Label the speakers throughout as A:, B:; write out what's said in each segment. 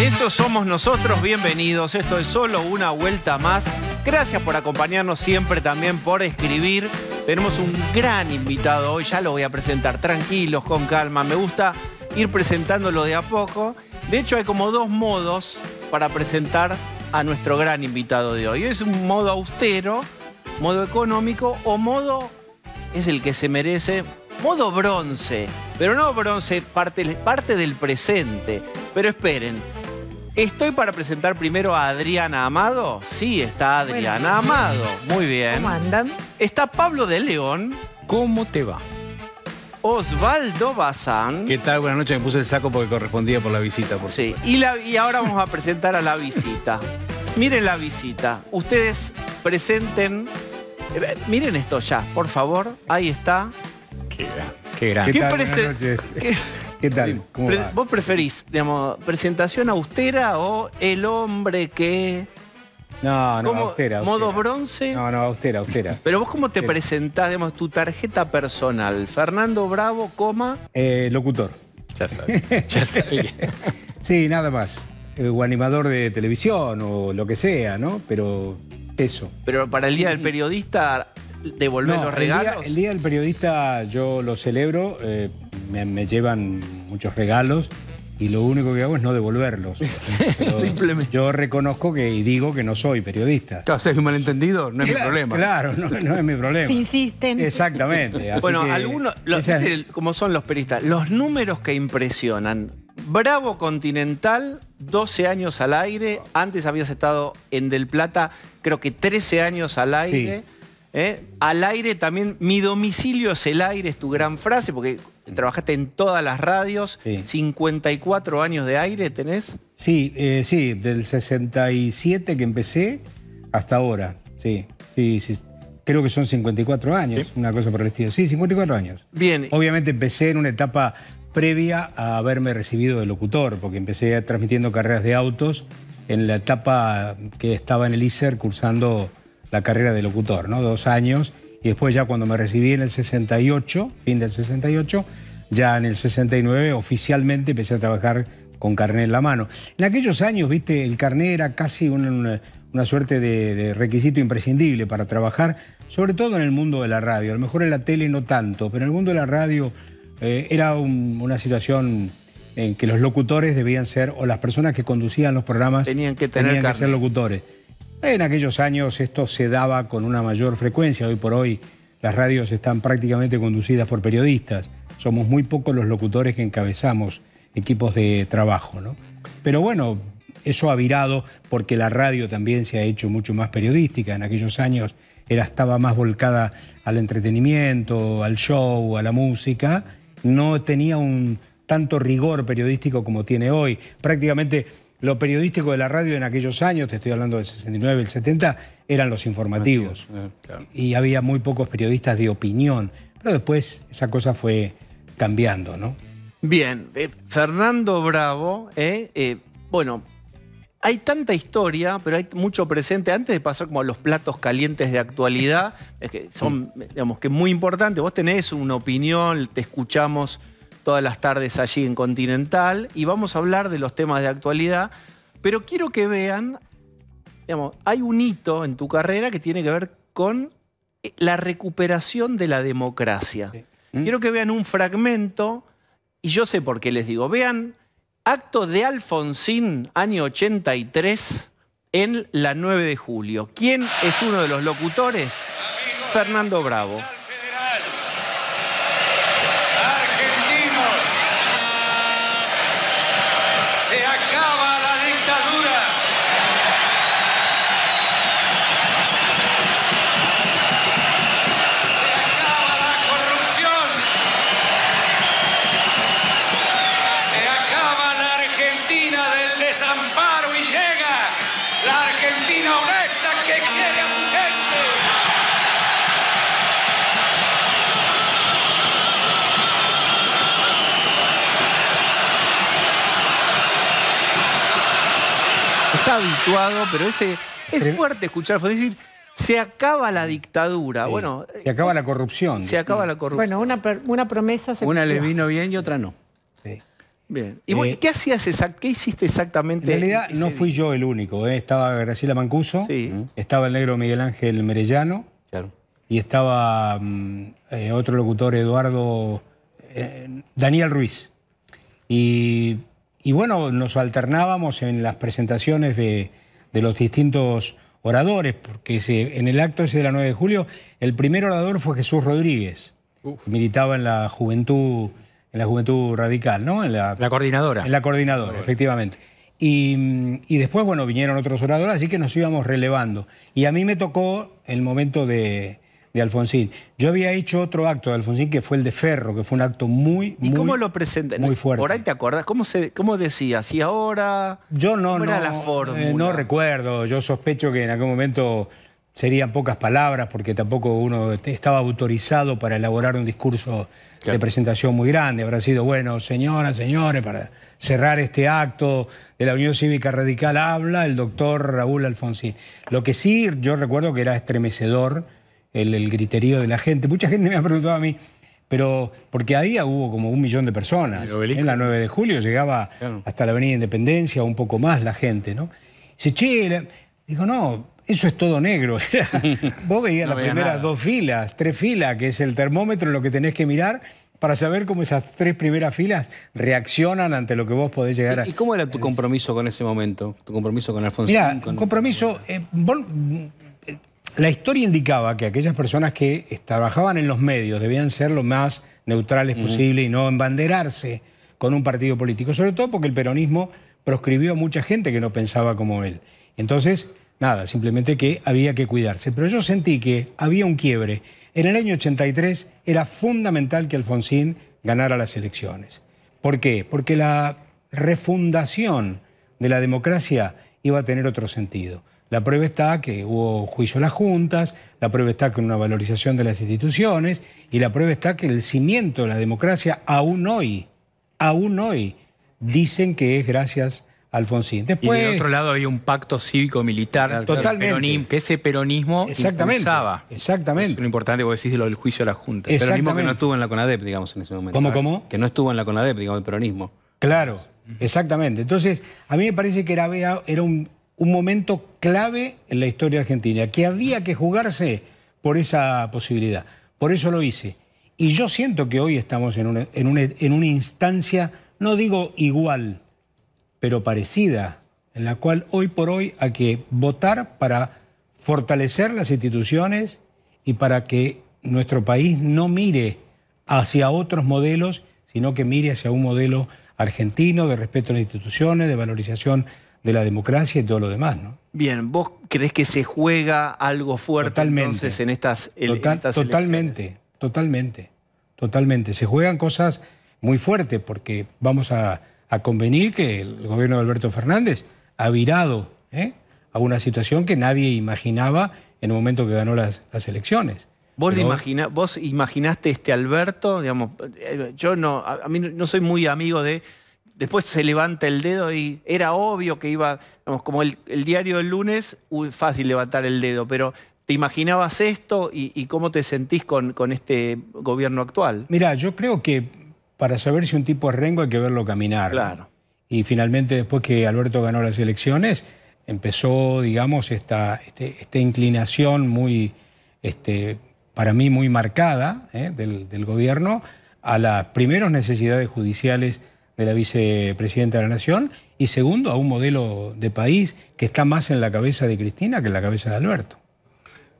A: Eso somos nosotros, bienvenidos. Esto es solo una vuelta más. Gracias por acompañarnos siempre, también por escribir. Tenemos un gran invitado hoy, ya lo voy a presentar tranquilos, con calma. Me gusta ir presentándolo de a poco. De hecho, hay como dos modos para presentar a nuestro gran invitado de hoy. Es un modo austero, modo económico o modo, es el que se merece, modo bronce. Pero no bronce, parte, parte del presente. Pero esperen, Estoy para presentar primero a Adriana Amado. Sí, está Adriana Amado. Muy bien. ¿Cómo andan? Está Pablo de León. ¿Cómo te va? Osvaldo Bazán. ¿Qué tal? Buenas noches. Me puse el saco porque correspondía por
B: la visita. sí. Y,
A: ahora vamos a presentar a la visita. Miren la visita. Ustedes presenten... Eh, miren esto ya, por favor. Ahí está. Qué, qué grande. Buenas noches. ¿Qué tal? ¿Vos preferís, digamos, presentación austera o el hombre que... No, no, austera, ¿Modo bronce?
C: No, no, austera, austera.
A: Pero vos cómo te eh. presentás, digamos, tu tarjeta personal. Fernando Bravo, coma...
C: Eh, locutor.
A: Ya sabía. Ya sabía.
C: sí, nada más. Eh, o animador de televisión o lo que sea, ¿no? Pero
A: eso. Pero para el Día del Periodista devolver los regalos?
C: El día, del periodista yo lo celebro, eh, me, llevan muchos regalos y lo único que hago es no devolverlos. Yo reconozco que y digo que no soy periodista.
B: Claro, es un malentendido, no es mi problema. Claro, no, es mi problema. Si
D: insisten. Exactamente.
B: bueno, algunos, este,
A: como son los periodistas, los números que impresionan. Bravo Continental, 12 años al aire. Antes habías estado en Del Plata, creo que 13 años al aire. Sí. ¿eh? Al aire también, mi domicilio es el aire, es tu gran frase, porque trabajaste en todas las radios, 54 años de aire tenés.
C: Sí, eh, sí, del 67 que empecé hasta ahora, sí, sí, sí. Creo que son 54 años, una cosa por el estilo. Sí, 54 años. Bien. Obviamente empecé en una etapa previa a haberme recibido de locutor, porque empecé transmitiendo carreras de autos en la etapa que estaba en el ISER cursando la carrera de locutor, ¿no? Dos años. Y después ya cuando me recibí en el 68, fin del 68, ya en el 69 oficialmente empecé a trabajar con Carnet en la mano. En aquellos años, viste, el Carnet era casi una, suerte de, requisito imprescindible para trabajar, sobre todo en el mundo de la radio. A lo mejor en la tele no tanto, pero en el mundo de la radio eh, era una situación en que los locutores debían ser, o las personas que conducían los programas, tenían que, tener tenían que ser locutores. En aquellos años esto se daba con una mayor frecuencia. Hoy por hoy las radios están prácticamente conducidas por periodistas. Somos muy pocos los locutores que encabezamos equipos de trabajo. ¿no? Pero bueno, eso ha virado porque la radio también se ha hecho mucho más periodística. En aquellos años era, estaba más volcada al entretenimiento, al show, a la música. No tenía un tanto rigor periodístico como tiene hoy. Prácticamente lo periodístico de la radio en aquellos años, te estoy hablando del 69, el 70, eran los informativos.
E: Eh,
A: y
C: había muy pocos periodistas de opinión. Pero después esa cosa fue cambiando, ¿no?
A: Bien, eh, Fernando Bravo, eh, bueno, hay tanta historia, pero hay mucho presente. Antes de pasar como a los platos calientes de actualidad, es que son, mm. digamos, que muy importantes. Vos tenés una opinión, te escuchamos todas las tardes allí en Continental y vamos a hablar de los temas de actualidad, pero quiero que vean, digamos, hay un hito en tu carrera que tiene que ver con eh, la recuperación de la democracia. ¿Mm? Quiero que vean un fragmento, y yo sé por qué les digo, vean acto de Alfonsín, año 83, en la 9 de julio. ¿Quién es uno de los locutores? Fernando Bravo. está habituado, pero ese es fuerte escuchar, es decir, se acaba la dictadura. Bueno, se
C: acaba la corrupción. Se acaba la corrupción.
A: Bueno, una, promesa se Una le vino bien y otra no. Sí. Bien. ¿Y eh, qué hacías exacto? qué hiciste exactamente? En realidad no fui
C: yo el único. Eh. Estaba Graciela Mancuso, estaba el negro Miguel Ángel Merellano claro. y estaba mm, eh, otro locutor, Eduardo Daniel Ruiz. Y y bueno, nos alternábamos en las presentaciones de, los distintos oradores, porque en el acto ese de la 9 de julio, el primer orador fue Jesús Rodríguez, militaba en la juventud, en la juventud radical, ¿no? la, coordinadora. En la coordinadora, efectivamente. y, después, bueno, vinieron otros oradores, así que nos íbamos relevando. Y a mí me tocó el momento de, de Alfonsín. Yo había hecho otro acto de Alfonsín que fue el de Ferro, que fue un acto muy, ¿Y cómo
A: lo presentan? Muy fuerte. Por ahí te acuerdas ¿cómo, cómo decía? ¿Si ahora? Yo no, no, era la eh, no
C: recuerdo, yo sospecho que en aquel momento serían pocas palabras porque tampoco uno estaba autorizado para elaborar un discurso de presentación muy grande. Habrá sido, bueno, señoras, señores, para cerrar este acto de la Unión Cívica Radical habla el doctor Raúl Alfonsín. Lo que sí yo recuerdo que era estremecedor el, griterío de la gente. Mucha gente me ha preguntado a mí, pero porque ahí hubo como un millón de personas. En la 9 de julio llegaba hasta la Avenida Independencia, un poco más la gente, ¿no? Dice, che, digo, no, eso es todo negro. Vos veías las primeras dos filas, tres filas, que es el termómetro, lo que tenés que mirar para saber cómo esas tres primeras filas reaccionan ante lo que vos podés
B: llegar a... ¿Y cómo era tu compromiso con ese momento? ¿Tu compromiso con Alfonso? Mira,
C: compromiso... Eh, la historia indicaba que aquellas personas que trabajaban en los medios debían ser lo más neutrales posible y no embanderarse con un partido político, sobre todo porque el peronismo proscribió a mucha gente que no pensaba como él. Entonces, nada, simplemente que había que cuidarse. Pero yo sentí que había un quiebre. En el año 83 era fundamental que Alfonsín ganara las elecciones. ¿Por qué? Porque la refundación de la democracia iba a tener otro sentido. La prueba está que hubo juicio a las juntas, la prueba está que una valorización de las instituciones y la prueba está que el cimiento de la democracia aún hoy, aún hoy, dicen que es gracias a Alfonsín. Después, y del otro
F: lado había un pacto cívico-militar que ese
B: peronismo exactamente, Exactamente. Es lo importante que vos decís de lo del juicio a las juntas. El peronismo que no estuvo en la CONADEP, digamos, en ese momento. ¿Cómo, cómo? Que no estuvo en la CONADEP, digamos, el peronismo.
C: Claro, exactamente. Entonces, a mí me parece que era, era un, un momento clave en la historia argentina, que había que jugarse por esa posibilidad. Por eso lo hice. Y yo siento que hoy estamos en una, instancia, no digo igual, pero parecida, en la cual hoy por hoy hay que votar para fortalecer las instituciones y para que nuestro país no mire hacia otros modelos, sino que mire hacia un modelo argentino de respeto a las instituciones, de valorización de la democracia y todo lo demás. ¿no?
A: Bien, ¿vos crees que se juega algo fuerte entonces en estas, elecciones?
C: Totalmente, totalmente, totalmente. Se juegan cosas muy fuertes porque vamos a, convenir que el gobierno de Alberto Fernández ha virado ¿eh? a una situación que nadie imaginaba en el momento que ganó las, elecciones.
A: ¿Vos, ¿Vos imaginaste este Alberto? Digamos, eh, yo no, a mí no soy muy amigo de después se levanta el dedo y era obvio que iba, como el, diario del lunes, fácil levantar el dedo, pero ¿te imaginabas esto y, cómo te sentís con, este gobierno actual?
C: Mira, yo creo que para saber si un tipo es rengo hay que verlo caminar. Claro. Y finalmente, después que Alberto ganó las elecciones, empezó, digamos, esta, este, inclinación muy, este, para mí, muy marcada ¿eh? del, gobierno a las primeras necesidades judiciales de la vicepresidenta de la Nación y segundo, a un modelo de país que está más en la cabeza de Cristina que en la cabeza de Alberto.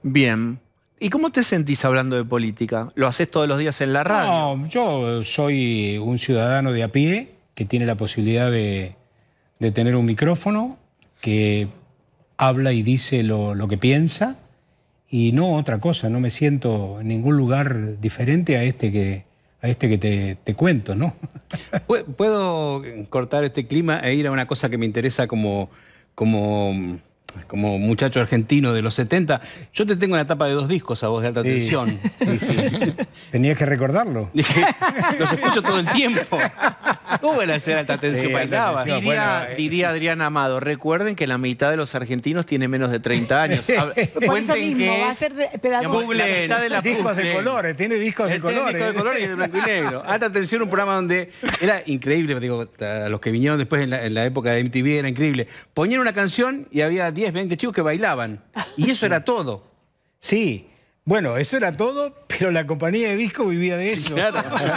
A: Bien. ¿Y cómo te sentís hablando de política? ¿Lo haces todos los días en la radio?
C: No, yo soy un ciudadano de a pie que tiene la posibilidad de, tener un micrófono, que habla y dice lo, lo que piensa y no otra cosa. No me siento en ningún lugar diferente a este que, a este que te, te cuento, ¿no?
B: ¿Puedo cortar este clima e ir a una cosa que me interesa como, como como muchacho argentino de los 70. Yo te tengo en la tapa de dos discos a vos de alta tensión.
C: Tenías que recordarlo.
B: los escucho todo el tiempo. ¿Cómo era alta tensión, eh.
A: Diría, Adrián Amado, recuerden que la mitad de los argentinos tiene menos de 30 años.
B: Por que va a
C: ser de, discos de colores,
B: tiene discos de colores. discos de color y de blanco y negro. Alta tensión, un programa donde era increíble, digo, a los que vinieron después en la, época de MTV era increíble. Ponían una canción y había 10 20 chicos que bailaban. Y eso era todo. Sí.
C: Bueno, eso era todo, pero la compañía de disco vivía de eso. de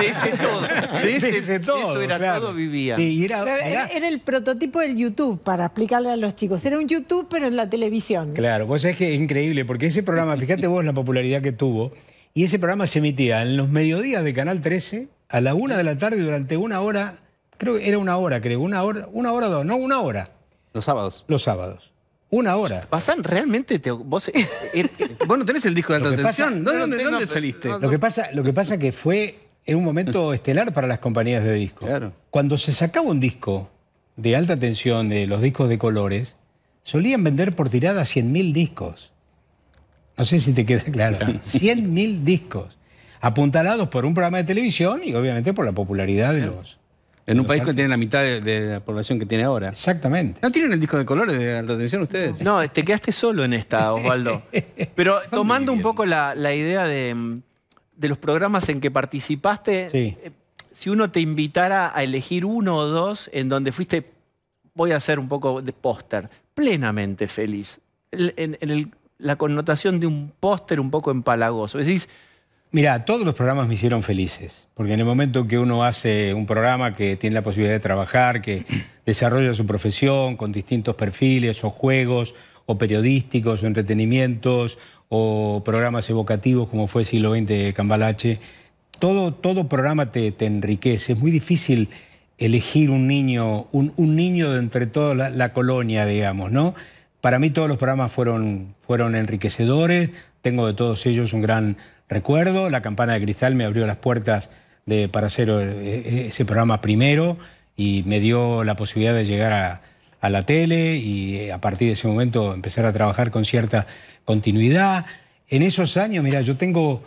D: ese todo. De ese, todo. Eso era todo, vivía. era, el prototipo del YouTube, para explicarle a los chicos. Era un YouTube, pero en la televisión.
C: Claro, vos sabés que es increíble, porque ese programa, fíjate vos la popularidad que tuvo, y ese programa se emitía en los mediodías de Canal 13, a la una de la tarde, durante una hora, creo que era una hora, creo, una hora, una hora o dos, no, una hora. Los sábados. Los sábados. Una hora. Pasan realmente. Te, eh,
B: eh, vos, no tenés el disco de alta tensión. ¿Dónde, dónde, saliste? Lo que
C: pasa, lo que pasa que fue en un momento estelar para las compañías de disco. Cuando se sacaba un disco de alta tensión de los discos de colores, solían vender por tirada 100.000 discos. No sé si te queda claro. 100.000 discos. Apuntalados por un programa de televisión y obviamente por la popularidad de los,
B: en un país que tiene la mitad de, la población que tiene ahora. Exactamente. ¿No tienen el disco de colores de alta atención ustedes? No, eh, te quedaste solo en esta, Osvaldo.
A: Pero tomando un poco la, idea mm, de, los programas en que participaste, eh, si uno te invitara a elegir uno o dos en donde fuiste, voy a hacer un poco de póster, plenamente feliz. En, la connotación de un póster un poco empalagoso. Decís,
C: Mira, todos los programas me hicieron felices, porque en el momento que uno hace un programa que tiene la posibilidad de trabajar, que desarrolla su profesión con distintos perfiles o juegos o periodísticos o entretenimientos o programas evocativos como fue Siglo XX de Cambalache, todo, todo programa te, enriquece. Es muy difícil elegir un niño, un, niño de entre toda la, la, colonia, digamos, ¿no? Para mí todos los programas fueron, fueron enriquecedores, tengo de todos ellos un gran Recuerdo, La Campana de Cristal me abrió las puertas de, para hacer eh, eh, ese programa primero y me dio la posibilidad de llegar a, la tele y eh, a partir de ese momento empezar a trabajar con cierta continuidad. En esos años, mira, yo tengo...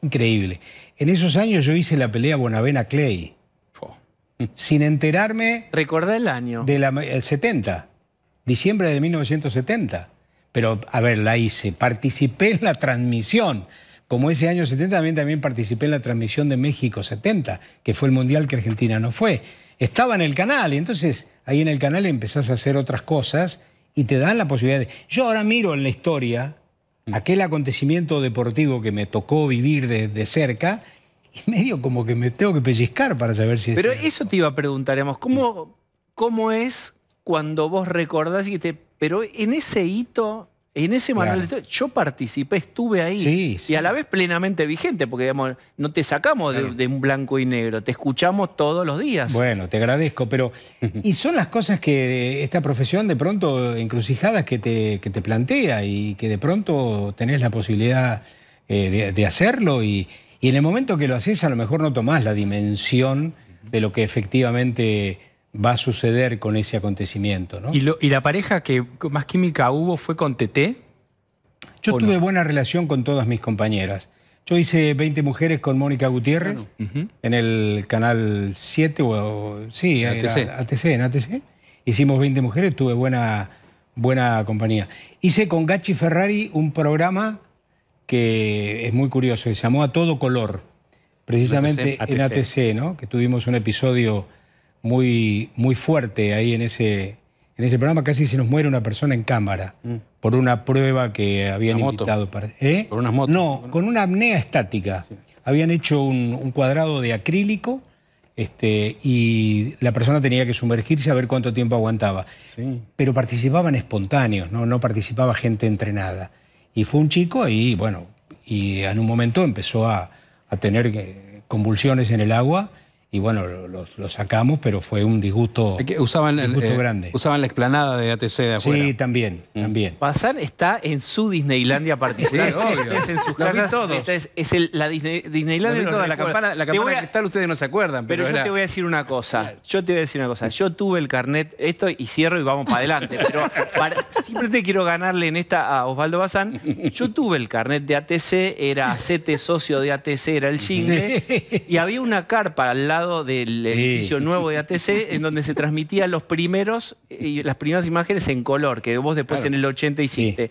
C: Increíble. En esos años yo hice la pelea Bonavena Clay. Sin enterarme... Recuerda el año. Del 70, diciembre de 1970. Pero, a ver, la hice. Participé en la transmisión como ese año 70 también, también participé en la transmisión de México 70, que fue el mundial que Argentina no fue. Estaba en el canal, y entonces ahí en el canal empezás a hacer otras cosas y te dan la posibilidad de... Yo ahora miro en la historia mm. aquel acontecimiento deportivo que me tocó vivir de, cerca y medio como que me tengo que pellizcar para saber si es... Pero
A: eso te iba a preguntaremos, ¿cómo, mm. cómo es cuando vos recordás y te... Pero en ese hito en ese manual yo participé, estuve ahí y a la vez plenamente vigente, porque no te sacamos de, un blanco y negro, te escuchamos todos los días. Bueno,
C: te agradezco, pero y son las cosas que esta profesión de pronto encrucijadas que te, plantea y que de pronto tenés la posibilidad eh, de, hacerlo y, y en el momento que lo haces a lo mejor no tomás la dimensión de lo que efectivamente va a suceder
F: con ese acontecimiento. ¿no? ¿Y, la pareja que más química hubo fue con TT?
C: Yo tuve buena relación con todas mis compañeras. Yo hice 20 mujeres con Mónica Gutiérrez en el canal 7, o, sí, ATC. en ATC. Hicimos 20 mujeres, tuve buena, buena compañía. Hice con Gachi Ferrari un programa que es muy curioso, se llamó A Todo Color, precisamente en ATC, ¿no? que tuvimos un episodio muy, muy fuerte ahí en ese, en ese programa. Casi se nos muere una persona en cámara mm. por una prueba que habían invitado. ¿eh? ¿Por unas No, con una apnea estática. Habían hecho un, cuadrado de acrílico este, y la persona tenía que sumergirse a ver cuánto tiempo aguantaba. Sí. Pero participaban espontáneos, ¿no? participaba gente entrenada. Y fue un chico y, bueno, y en un momento empezó a, a tener eh, convulsiones en el agua y bueno, lo, sacamos, pero fue un disgusto, usaban, eh, grande.
B: Usaban la explanada de ATC de afuera. Sí, también, mm. también. pasar está en su Disneylandia particular, Es en
A: sus casas, es, la Disneylandia de toda, la campana, la campana cristal
B: ustedes no se acuerdan. Pero, yo te voy
A: a decir una cosa, yo te voy a decir una cosa. Yo tuve el carnet, esto, y cierro y vamos para adelante. pero siempre te quiero ganarle en esta a Osvaldo Bazán. Yo tuve el carnet de ATC, era CT socio de ATC, era el Jingle, y había una carpa al lado del edificio nuevo de ATC, en donde se transmitían los primeros, eh, y las primeras imágenes en color, que vos después en el 80 hiciste.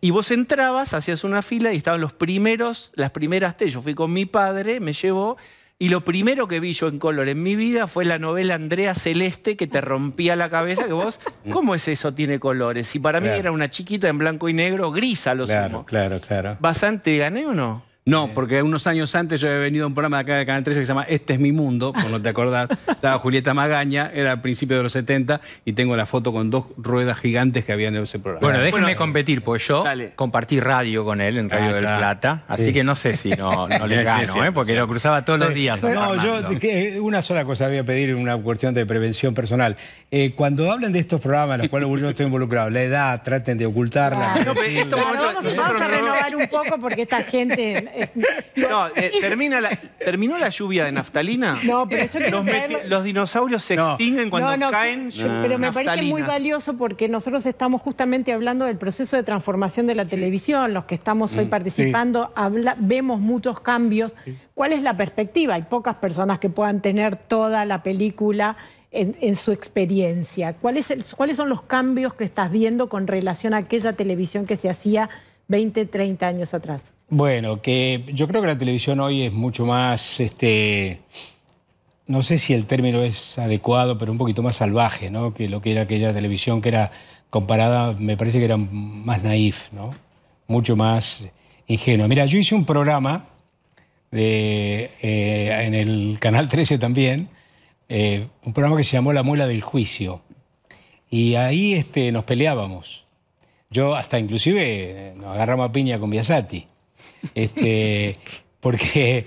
A: Y vos entrabas, hacías una fila y estaban los primeros, las primeras T. Yo fui con mi padre, me llevó. Y lo primero que vi yo en color en mi vida fue la novela Andrea Celeste que te rompía la cabeza, que vos, ¿cómo es eso tiene colores? Y para mí era una chiquita en blanco y negro, gris
B: a lo claro, sumo.
C: Claro, claro.
B: bastante gané o no? No, eh. porque unos años antes yo había venido a un programa de acá de Canal 13 que se llama Este es mi mundo, por no te acordás, estaba Julieta Magaña, era al principio de los 70 y tengo la foto con dos ruedas gigantes que había en ese programa. Bueno,
F: déjenme competir, pues yo compartí radio con él en Radio del Plata, así que no sé si no, le gano, ¿eh? porque lo cruzaba todos los días. No, yo
C: una sola cosa voy a pedir, una cuestión de prevención personal. Eh, cuando hablan de estos programas en los cuales yo no estoy involucrado, la edad, traten de ocultarla.
D: no, vamos a renovar un poco porque esta gente
A: No, eh, termina terminó la lluvia de naftalina. Los, dinosaurios se extinguen cuando caen. pero me parece muy
D: valioso porque nosotros estamos justamente hablando del proceso de transformación de la televisión, los que estamos hoy mm, participando, vemos muchos cambios. ¿Cuál es la perspectiva? Hay pocas personas que puedan tener toda la película en, su experiencia. ¿Cuáles son los cambios que estás viendo con relación a aquella televisión que se hacía 20, 30 años atrás?
C: Bueno, que yo creo que la televisión hoy es mucho más, este, no sé si el término es adecuado, pero un poquito más salvaje, ¿no? Que lo que era aquella televisión que era comparada, me parece que era más naif, ¿no? Mucho más ingenuo. Mira, yo hice un programa de, eh, en el Canal 13 también, eh, un programa que se llamó La Muela del Juicio. Y ahí este, nos peleábamos. Yo hasta inclusive eh, nos agarramos a piña con Biasati. Este, porque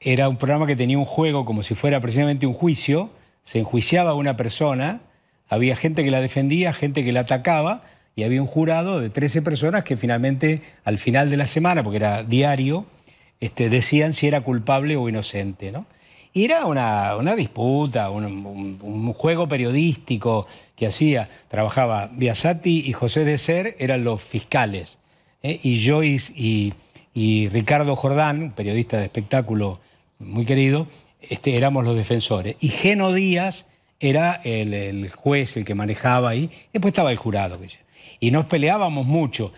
C: era un programa que tenía un juego como si fuera precisamente un juicio, se enjuiciaba a una persona, había gente que la defendía, gente que la atacaba, y había un jurado de 13 personas que finalmente, al final de la semana, porque era diario, este, decían si era culpable o inocente. Y era una, disputa, un, juego periodístico que hacía. Trabajaba Biasati y José de Ser, eran los fiscales. ¿eh? Y Joyce y y Ricardo Jordán, un periodista de espectáculo muy querido, este, éramos los defensores. Y Geno Díaz era el, el, juez, el que manejaba ahí. Después estaba el jurado. Y nos peleábamos mucho,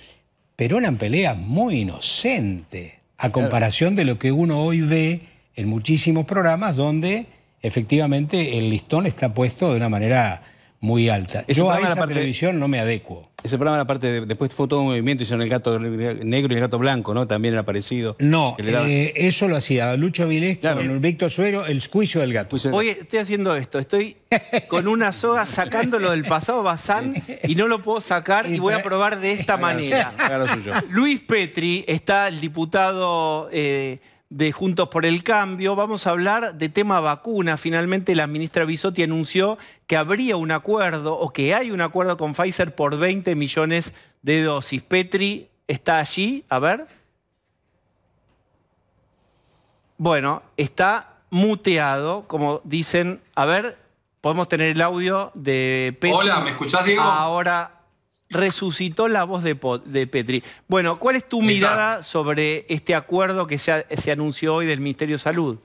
C: pero eran peleas muy inocentes a comparación de lo que uno hoy ve en muchísimos programas donde efectivamente el listón está puesto de una manera muy alta. Ese Yo a la parte,
B: televisión no me adecuo. Ese programa la parte después fue todo un movimiento, hicieron el gato negro y el gato blanco, ¿no? También era parecido. No, eh,
C: eso lo hacía Lucho Vilés con Víctor Suero, el juicio del gato. Oye,
B: estoy haciendo esto, estoy
A: con una soga sacándolo del pasado Bazán y no lo puedo sacar y voy a probar de esta manera. Luis Petri está el diputado eh, de Juntos por el Cambio. Vamos a hablar de tema vacuna. Finalmente la ministra Bisotti anunció que habría un acuerdo o que hay un acuerdo con Pfizer por 20 millones de dosis. Petri está allí, a ver. Bueno, está muteado, como dicen. A ver, podemos tener el audio de Petri. Hola, ¿me escuchás, Diego? Ahora, resucitó la voz de, Petri. Bueno, ¿cuál es tu mirada sobre este acuerdo que se, se anunció hoy del Ministerio de Salud?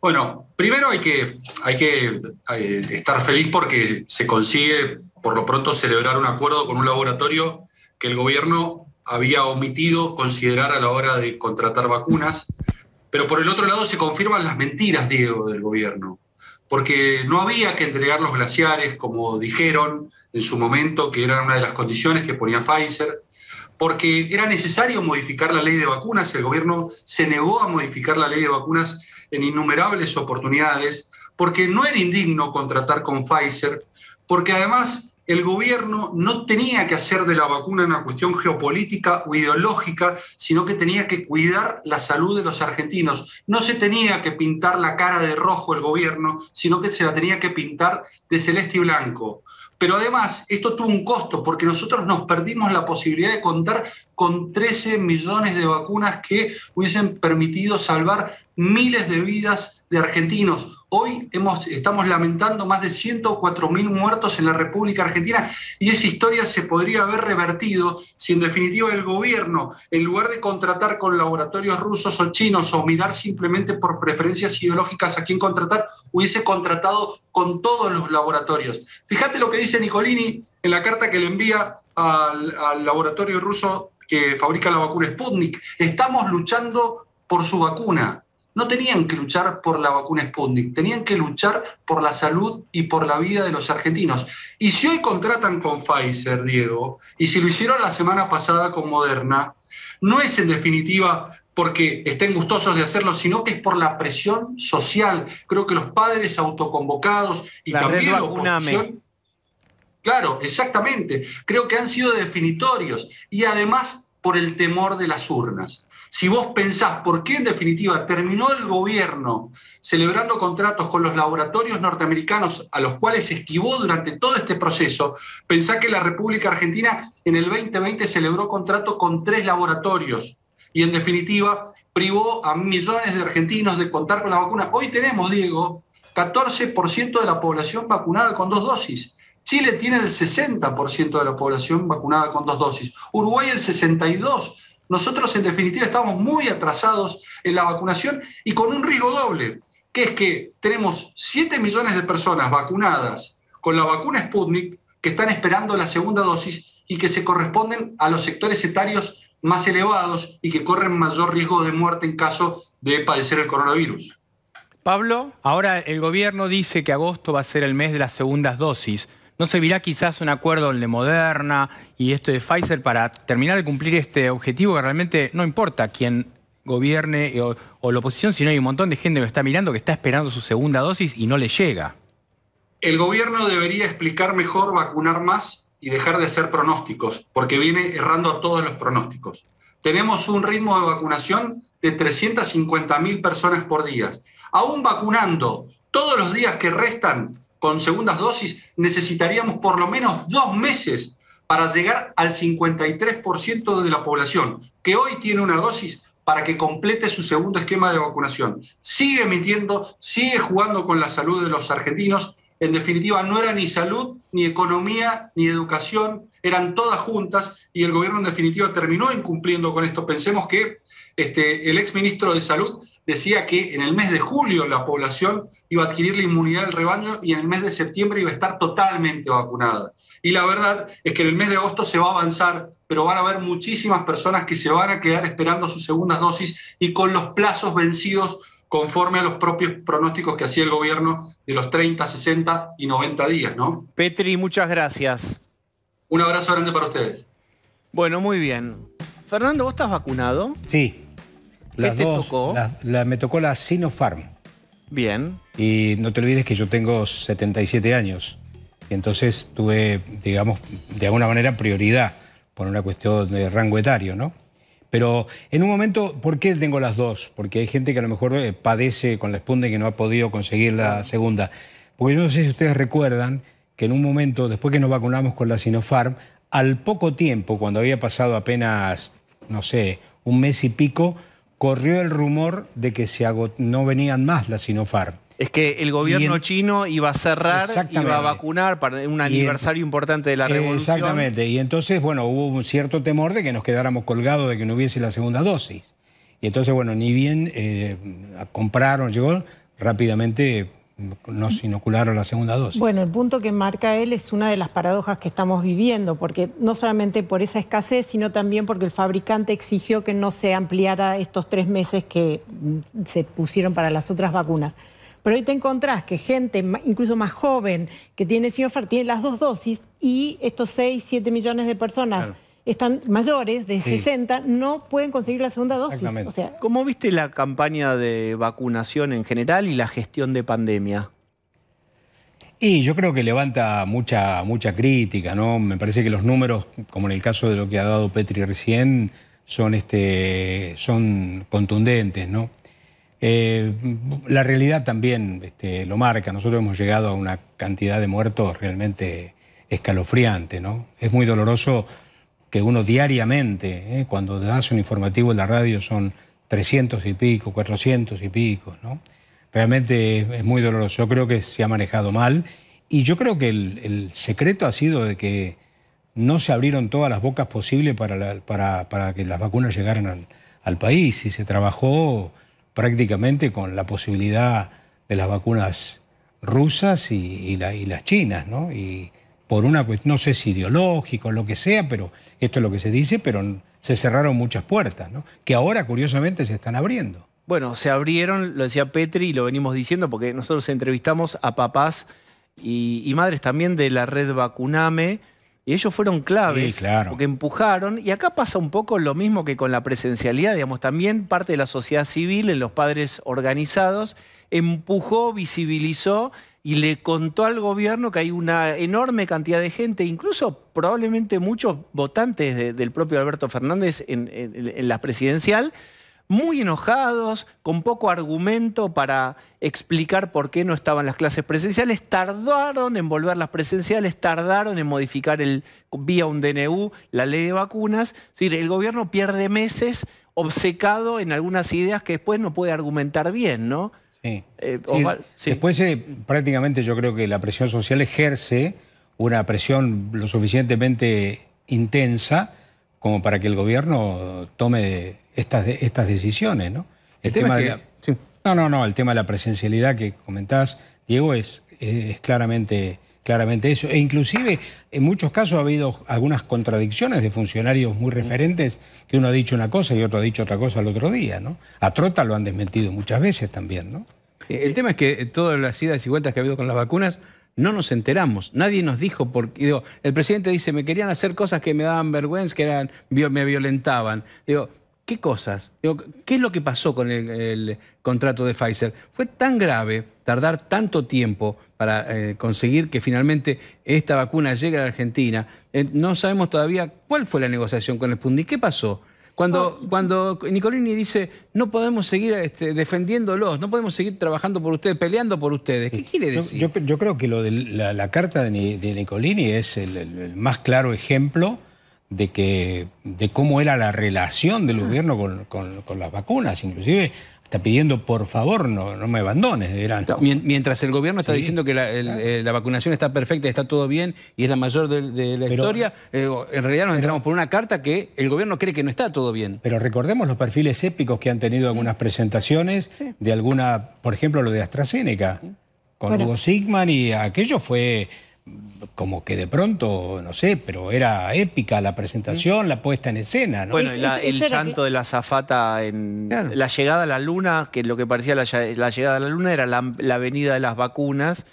G: Bueno, primero hay que, hay que eh, estar feliz porque se consigue, por lo pronto, celebrar un acuerdo con un laboratorio que el gobierno había omitido considerar a la hora de contratar vacunas. Pero por el otro lado se confirman las mentiras, Diego, del gobierno porque no había que entregar los glaciares, como dijeron en su momento, que era una de las condiciones que ponía Pfizer, porque era necesario modificar la ley de vacunas, el gobierno se negó a modificar la ley de vacunas en innumerables oportunidades, porque no era indigno contratar con Pfizer, porque además el gobierno no tenía que hacer de la vacuna una cuestión geopolítica o ideológica, sino que tenía que cuidar la salud de los argentinos. No se tenía que pintar la cara de rojo el gobierno, sino que se la tenía que pintar de celeste y blanco. Pero además, esto tuvo un costo, porque nosotros nos perdimos la posibilidad de contar con 13 millones de vacunas que hubiesen permitido salvar miles de vidas de argentinos. Hoy estamos lamentando más de 104.000 muertos en la República Argentina y esa historia se podría haber revertido si en definitiva el gobierno, en lugar de contratar con laboratorios rusos o chinos o mirar simplemente por preferencias ideológicas a quién contratar, hubiese contratado con todos los laboratorios. Fíjate lo que dice Nicolini en la carta que le envía al, al laboratorio ruso que fabrica la vacuna Sputnik. Estamos luchando por su vacuna no tenían que luchar por la vacuna Sputnik, tenían que luchar por la salud y por la vida de los argentinos. Y si hoy contratan con Pfizer, Diego, y si lo hicieron la semana pasada con Moderna, no es en definitiva porque estén gustosos de hacerlo, sino que es por la presión social. Creo que los padres autoconvocados y también la oposición... Claro, exactamente. Creo que han sido definitorios y además por el temor de las urnas. Si vos pensás por qué en definitiva terminó el gobierno celebrando contratos con los laboratorios norteamericanos a los cuales esquivó durante todo este proceso, pensá que la República Argentina en el 2020 celebró contrato con tres laboratorios y en definitiva privó a millones de argentinos de contar con la vacuna. Hoy tenemos, Diego, 14% de la población vacunada con dos dosis. Chile tiene el 60% de la población vacunada con dos dosis. Uruguay el 62% nosotros en definitiva estamos muy atrasados en la vacunación y con un riesgo doble, que es que tenemos 7 millones de personas vacunadas con la vacuna Sputnik que están esperando la segunda dosis y que se corresponden a los sectores etarios más elevados y que corren mayor riesgo de muerte en caso de padecer el coronavirus.
F: Pablo, ahora el gobierno dice que agosto va a ser el mes de las segundas dosis. ¿No servirá quizás un acuerdo en de Moderna y esto de Pfizer para terminar de cumplir este objetivo que realmente no importa quién gobierne eh, o, la oposición, sino hay un montón de gente que está mirando, que está esperando su segunda dosis y no le llega?
G: El gobierno debería explicar mejor vacunar más y dejar de hacer pronósticos, porque viene errando a todos los pronósticos. Tenemos un ritmo de vacunación de 350.000 personas por día. Aún vacunando todos los días que restan, con segundas dosis, necesitaríamos por lo menos dos meses para llegar al 53% de la población que hoy tiene una dosis para que complete su segundo esquema de vacunación. Sigue mintiendo, sigue jugando con la salud de los argentinos. En definitiva, no era ni salud, ni economía, ni educación, eran todas juntas y el gobierno en definitiva terminó incumpliendo con esto. Pensemos que este, el ministro de Salud decía que en el mes de julio la población iba a adquirir la inmunidad del rebaño y en el mes de septiembre iba a estar totalmente vacunada. Y la verdad es que en el mes de agosto se va a avanzar, pero van a haber muchísimas personas que se van a quedar esperando sus segundas dosis y con los plazos vencidos conforme a los propios pronósticos que hacía el gobierno de los 30, 60 y 90 días, ¿no? Petri, muchas gracias. Un abrazo grande para ustedes.
A: Bueno, muy bien. Fernando, ¿vos estás vacunado? Sí. ¿Qué tocó?
C: La, me tocó la Sinopharm. Bien. Y no te olvides que yo tengo 77 años. Y entonces tuve, digamos, de alguna manera prioridad por una cuestión de rango etario, ¿no? Pero en un momento, ¿por qué tengo las dos? Porque hay gente que a lo mejor eh, padece con la espunda y que no ha podido conseguir la segunda. Porque yo no sé si ustedes recuerdan que en un momento, después que nos vacunamos con la Sinopharm, al poco tiempo, cuando había pasado apenas, no sé, un mes y pico, corrió el rumor de que no venían más las Sinopharm.
A: Es que el gobierno chino iba a cerrar, iba a vacunar para un aniversario importante de la eh, revolución. Exactamente,
C: y entonces, bueno, hubo un cierto temor de que nos quedáramos colgados de que no hubiese la segunda dosis. Y entonces, bueno, ni bien eh, compraron, llegó, rápidamente nos inocularon la segunda dosis. Bueno,
D: el punto que marca él es una de las paradojas que estamos viviendo, porque no solamente por esa escasez, sino también porque el fabricante exigió que no se ampliara estos tres meses que mm, se pusieron para las otras vacunas. Pero hoy te encontrás que gente, incluso más joven, que tiene Sinopharm, tiene las dos dosis y estos 6, 7 millones de personas están mayores de 60 no pueden conseguir la segunda dosis.
A: ¿Cómo viste la campaña de vacunación en general y la gestión de pandemia? Y yo creo que levanta
C: mucha, mucha crítica, ¿no? Me parece que los números, como en el caso de lo que ha dado Petri recién, son, este, son contundentes, ¿no? Eh, la realidad también este, lo marca. Nosotros hemos llegado a una cantidad de muertos realmente escalofriante, ¿no? Es muy doloroso que uno diariamente, ¿eh? cuando das un informativo en la radio son 300 y pico, 400 y pico, ¿no? Realmente es, muy doloroso. Yo creo que se ha manejado mal y yo creo que el, secreto ha sido de que no se abrieron todas las bocas posibles para, que las vacunas llegaran al, país y se trabajó prácticamente con la posibilidad de las vacunas rusas y, las chinas, ¿no? por una, pues, no sé si ideológico, lo que sea, pero esto es lo que se dice, pero se cerraron muchas puertas, ¿no? que ahora curiosamente se están abriendo.
A: Bueno, se abrieron, lo decía Petri y lo venimos diciendo, porque nosotros entrevistamos a papás y, madres también de la red Vacuname, y ellos fueron claves, porque empujaron, y acá pasa un poco lo mismo que con la presencialidad, digamos, también parte de la sociedad civil, en los padres organizados, empujó, visibilizó y le contó al gobierno que hay una enorme cantidad de gente, incluso probablemente muchos votantes del propio Alberto Fernández en, la presidencial, muy enojados, con poco argumento para explicar por qué no estaban las clases presenciales, tardaron en volver las presenciales, tardaron en modificar vía un DNU la ley de vacunas. el gobierno pierde meses obcecado en algunas ideas que después no puede argumentar bien, ¿no? Eh, sí.
C: Después eh, prácticamente yo creo que la presión social ejerce una presión lo suficientemente intensa como para que el gobierno tome estas, estas decisiones, ¿no? El, tema, de No, no, no, el tema de la presencialidad que comentás, Diego, es, es claramente claramente eso. E inclusive en muchos casos ha habido algunas contradicciones de funcionarios muy referentes que uno ha dicho una cosa y otro ha dicho otra cosa al otro día, ¿no? A Trota lo han desmentido muchas veces también,
B: ¿no? Eh, el tema es que eh, todas las idas y vueltas que ha habido con las vacunas no nos enteramos. Nadie nos dijo por el presidente dice, me querían hacer cosas que me daban vergüenza, que eran, me violentaban. Digo, ¿qué cosas? Digo, ¿Qué es lo que pasó con el, el contrato de Pfizer? Fue tan grave tardar tanto tiempo para eh, conseguir que finalmente esta vacuna llegue a la Argentina. Eh, no sabemos todavía cuál fue la negociación con el Pundi... qué pasó. Cuando, cuando Nicolini dice, no podemos seguir este, defendiéndolos, no podemos seguir trabajando por ustedes, peleando por ustedes, ¿qué quiere
C: decir? Yo, creo que lo de la, carta de, Nicolini es el, más claro ejemplo de, que, de cómo era la relación del ah. gobierno con, con las vacunas. Inclusive está pidiendo por favor no, no me abandones.
B: Mientras el gobierno está diciendo que eh, la, vacunación está perfecta, está todo bien y es la mayor de, la historia, eh, en realidad nos entramos por una carta que el gobierno cree que no está todo bien.
C: Pero recordemos los perfiles épicos que han tenido algunas presentaciones de alguna, por ejemplo, lo de AstraZeneca, con Hugo Sigman y aquello fue como que de pronto, no sé, pero era épica la presentación, la puesta en escena, ¿no? Bueno, el llanto
A: de la zafata en la llegada a la luna, que lo que parecía la, llegada a la luna era la, venida de las vacunas,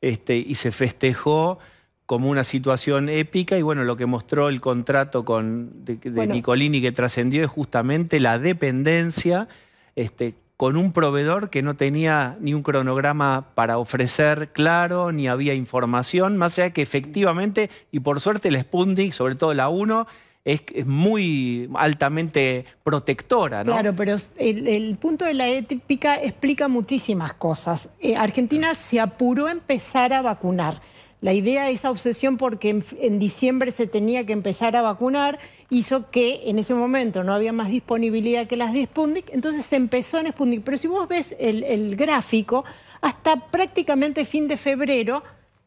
A: este, y se festejó como una situación épica y bueno, lo que mostró el contrato con, de, Nicolini que trascendió es justamente la dependencia este, con un proveedor que no tenía ni un cronograma para ofrecer claro, ni había información, más allá de que efectivamente, y por suerte el Sputnik, sobre todo la 1, es, muy altamente protectora. ¿no? Claro,
D: pero el, punto de la ética explica muchísimas cosas. Eh, Argentina se apuró a empezar a vacunar. La idea, esa obsesión porque en, diciembre se tenía que empezar a vacunar, hizo que en ese momento no había más disponibilidad que las de entonces se empezó en Sputnik. Pero si vos ves el gráfico, hasta prácticamente fin de febrero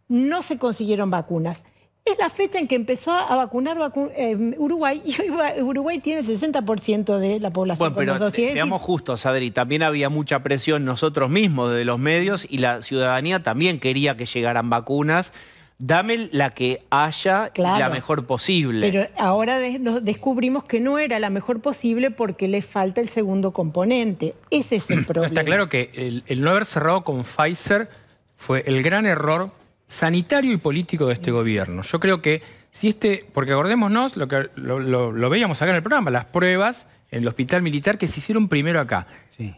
D: no se consiguieron vacunas es la fecha en que empezó a vacunar eh, Uruguay y Uruguay tiene el 60% de la población. Bueno, pero con justo, seamos
A: justos, Adri, también había mucha presión nosotros mismos de los medios y la ciudadanía también quería que llegaran vacunas. Dame la que haya la mejor posible. Pero
D: ahora descubrimos que no era la mejor posible porque le falta el segundo componente. Ese es el problema. Está
F: claro que el no haber cerrado con Pfizer fue el gran error sanitario y político de este gobierno. Yo creo que si este, porque acordémonos lo que lo, veíamos acá en el programa, las pruebas en el hospital militar que se hicieron primero acá.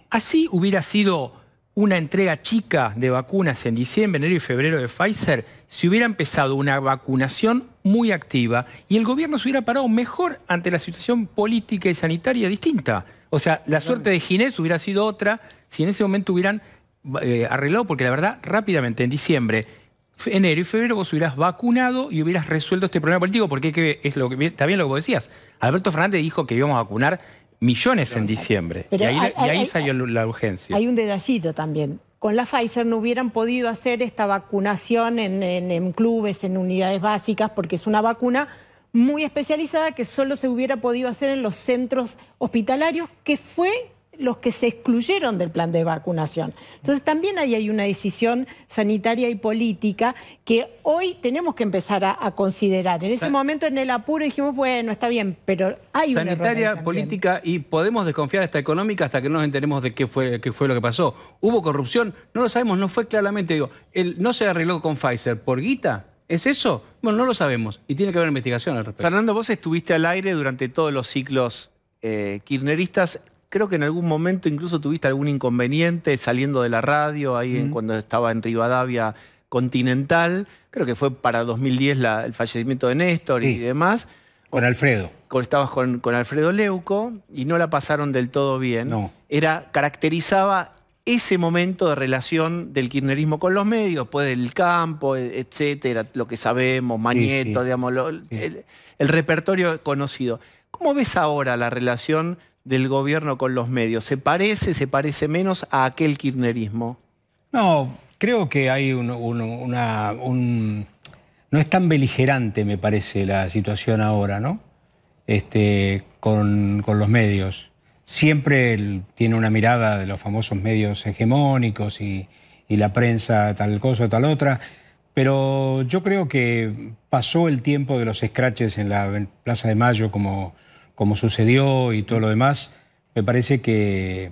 F: Así hubiera sido una entrega chica de vacunas en diciembre, enero y febrero de Pfizer, si hubiera empezado una vacunación muy activa y el gobierno se hubiera parado mejor ante la situación política y sanitaria distinta. O sea, la suerte de Ginés hubiera sido otra si en ese momento hubieran eh, arreglado, porque la verdad, rápidamente, en diciembre, enero y febrero vos hubieras vacunado y hubieras resuelto este problema político, porque es, lo que, está lo vos decías. Alberto Fernández dijo que íbamos a vacunar millones en diciembre. y ahí, salió la urgencia.
D: Hay un detallito también. Con la Pfizer no hubieran podido hacer esta vacunación en, en clubes, en unidades básicas, porque es una vacuna muy especializada que solo se hubiera podido hacer en los centros hospitalarios, que fue los que se excluyeron del plan de vacunación. Entonces también ahí hay una decisión sanitaria y política que hoy tenemos que empezar a, considerar. En ese momento en el apuro dijimos, bueno, está bien, pero hay una... Sanitaria,
B: política y podemos desconfiar hasta económica hasta que no nos enteremos de qué fue, qué fue lo que pasó. ¿Hubo corrupción? No lo sabemos, no fue claramente, digo, no se arregló con Pfizer por guita. ¿Es eso? Bueno, no lo sabemos y tiene que haber investigación al respecto. Fernando, vos estuviste al aire durante todos los
A: ciclos eh, kirneristas creo que en algún momento incluso tuviste algún inconveniente saliendo de la radio, ahí cuando estaba en Rivadavia Continental, creo que fue para 2010 el fallecimiento de Néstor y demás. Con Alfredo. estabas con, Alfredo Leuco y no la pasaron del todo bien. No. Era, caracterizaba ese momento de relación del kirchnerismo con los medios, pues del campo, e, etcétera, lo que sabemos, Mañeto, digamos, el repertorio conocido. ¿Cómo ves ahora la relación del gobierno con los medios? ¿Se parece, se parece menos a aquel kirchnerismo?
C: No, creo que hay una... No es tan beligerante, me parece, la situación ahora, ¿no? Este, con, los medios. Siempre tiene una mirada de los famosos medios hegemónicos y, y la prensa tal cosa, tal otra. Pero yo creo que pasó el tiempo de los escraches en la Plaza de Mayo como como sucedió y todo lo demás, me parece que,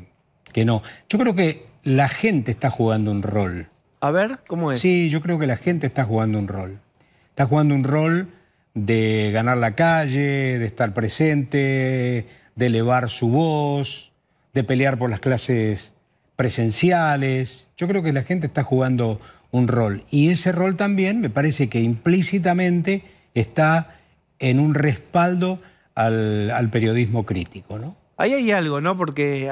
C: no. Yo creo que la gente está jugando un rol. A ver, ¿cómo es? Sí, yo creo que la gente está jugando un rol. Está jugando un rol de ganar la calle, de estar presente, de elevar su voz, de pelear por las clases presenciales. Yo creo que la gente está jugando un rol. Y ese rol también me parece que implícitamente está en un respaldo al, periodismo crítico, ¿no?
A: Ahí hay algo, ¿no? Porque